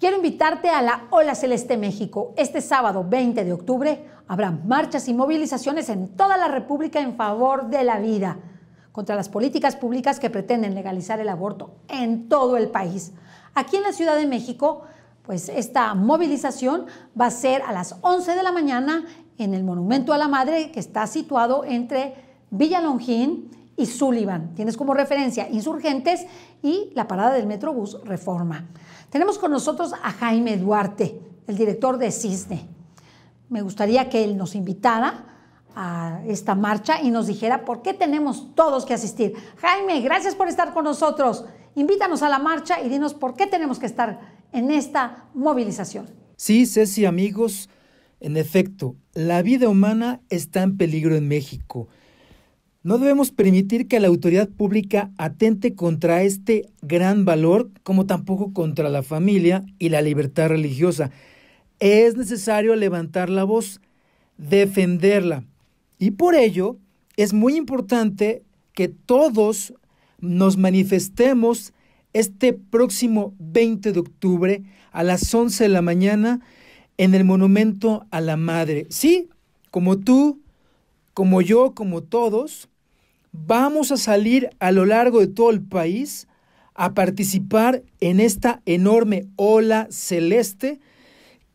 Quiero invitarte a la Ola Celeste México. Este sábado 20 de octubre habrá marchas y movilizaciones en toda la República en favor de la vida, contra las políticas públicas que pretenden legalizar el aborto en todo el país. Aquí en la Ciudad de México, pues esta movilización va a ser a las 11 de la mañana en el Monumento a la Madre que está situado entre Villa Longín y Sullivan. Tienes como referencia Insurgentes y la parada del Metrobús Reforma. Tenemos con nosotros a Jaime Duarte, el director de Cisne. Me gustaría que él nos invitara a esta marcha y nos dijera por qué tenemos todos que asistir. Jaime, gracias por estar con nosotros. Invítanos a la marcha y dinos por qué tenemos que estar en esta movilización. Sí, Ceci, amigos, en efecto, la vida humana está en peligro en México no debemos permitir que la autoridad pública atente contra este gran valor, como tampoco contra la familia y la libertad religiosa. Es necesario levantar la voz, defenderla. Y por ello es muy importante que todos nos manifestemos este próximo 20 de octubre a las 11 de la mañana en el monumento a la madre. Sí, como tú, como yo, como todos, vamos a salir a lo largo de todo el país a participar en esta enorme ola celeste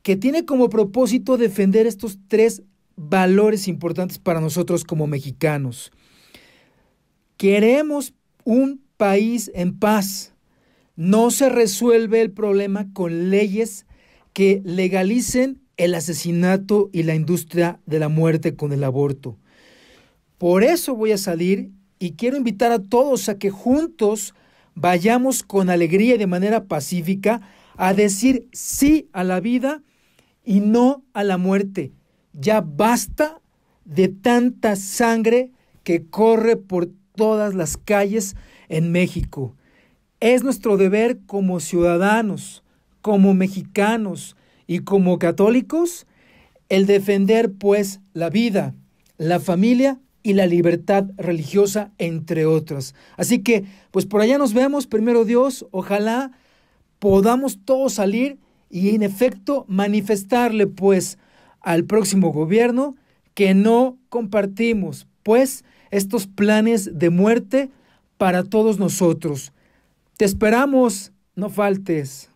que tiene como propósito defender estos tres valores importantes para nosotros como mexicanos. Queremos un país en paz. No se resuelve el problema con leyes que legalicen el asesinato y la industria de la muerte con el aborto. Por eso voy a salir y quiero invitar a todos a que juntos vayamos con alegría y de manera pacífica a decir sí a la vida y no a la muerte. Ya basta de tanta sangre que corre por todas las calles en México. Es nuestro deber como ciudadanos, como mexicanos y como católicos el defender pues la vida, la familia y la libertad religiosa, entre otras. Así que, pues por allá nos vemos, primero Dios, ojalá podamos todos salir y en efecto manifestarle pues al próximo gobierno que no compartimos pues estos planes de muerte para todos nosotros. Te esperamos, no faltes.